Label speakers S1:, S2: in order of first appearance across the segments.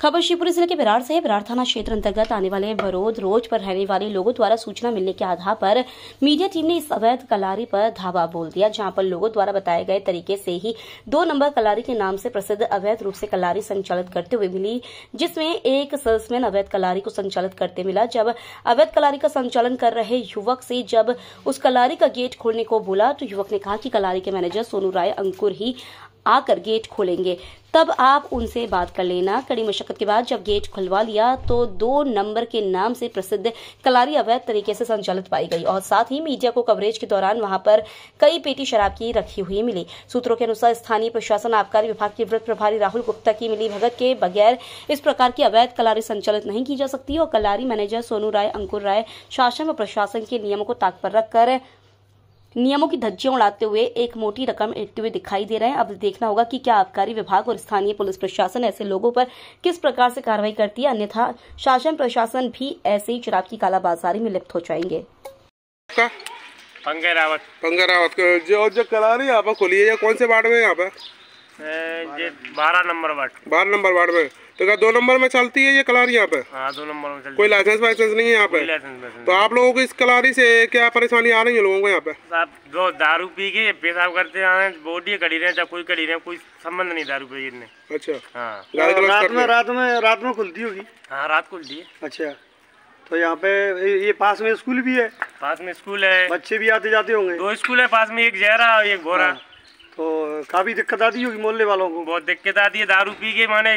S1: खबर शिवपुरी जिले के बिरार से बिरार थाना क्षेत्र अंतर्गत आने वाले बरोद रोड पर रहने वाले लोगों द्वारा सूचना मिलने के आधार पर मीडिया टीम ने इस अवैध कलारी पर धावा बोल दिया जहां पर लोगों द्वारा बताए गए तरीके से ही दो नंबर कलारी के नाम से प्रसिद्ध अवैध रूप से कलारी संचालित करते हुए मिली जिसमें एक सेल्समैन अवैध कलारी को संचालित करते मिला जब अवैध कलारी का संचालन कर रहे युवक से जब उस कलारी का गेट खोलने को बोला तो युवक ने कहा कि कलारी के मैनेजर सोनू राय अंकुर ही आकर गेट खोलेंगे तब आप उनसे बात कर लेना कड़ी मशक्कत के बाद जब गेट खुलवा लिया तो दो नंबर के नाम से प्रसिद्ध कलारी अवैध तरीके से संचालित पाई गई और साथ ही मीडिया को कवरेज के दौरान वहां पर कई पेटी शराब की रखी हुई मिली सूत्रों के अनुसार स्थानीय प्रशासन आबकारी विभाग के वृत्त प्रभारी राहुल गुप्ता की मिली भगत के बगैर इस प्रकार की अवैध कलारी संचालित नहीं की जा सकती और कलारी मैनेजर सोनू राय अंकुर राय शासन व प्रशासन के नियमों को ताक पर रखकर नियमों की धज्जियां उड़ाते हुए एक मोटी रकम एटते हुए दिखाई दे रहे हैं अब देखना होगा कि क्या आबकारी विभाग और स्थानीय पुलिस प्रशासन ऐसे लोगों पर किस प्रकार से कार्रवाई करती है अन्यथा शासन प्रशासन भी ऐसे ही शराब की कालाबाजारी में लिप्त हो जाएंगे
S2: पंगे रावत पंगे रावत जो जो कला रही है आप कौन से बाढ़ में यहाँ पर बारह नंबर वार्ड बारह नंबर वार्ड में तो क्या दो नंबर में चलती है ये कलारी यहाँ पे हाँ दो नंबर में चलती कोई लाइसेंस वाइसेंस नहीं है यहाँ पे तो आप लोगों को इस कलारी से क्या परेशानी आ रही है लोगों को यहाँ पे
S3: आप जो दारू पी के पेशाब करते हैं बॉडी कड़ी रहे चाहे कोई कड़ी रहे कोई संबंध नहीं दारू पी ने अच्छा हाँ तो रात में रात में रात में खुलती होगी हाँ रात खुलती है अच्छा तो यहाँ पे ये पास में स्कूल भी है पास में स्कूल है बच्चे भी आते जाते होंगे दो स्कूल है पास में एक जहरा और एक घोरा हाँ। तो काफ़ी दिक्कत आती होगी मोहल्ले वालों को बहुत दिक्कत आती है दारू पी के माने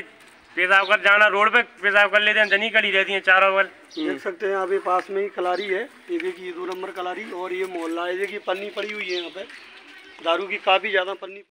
S3: पेशाब कर जाना रोड पे पेशाब कर लेते हैं जनी कड़ी रहती है चारों वाल देख हम्म। सकते हैं यहाँ पे पास में ही कलारी है ये देखिए दो नंबर कलारी और ये मोहल्ला है देखिए पन्नी पड़ी हुई है यहाँ पे दारू की काफ़ी ज़्यादा पन्नी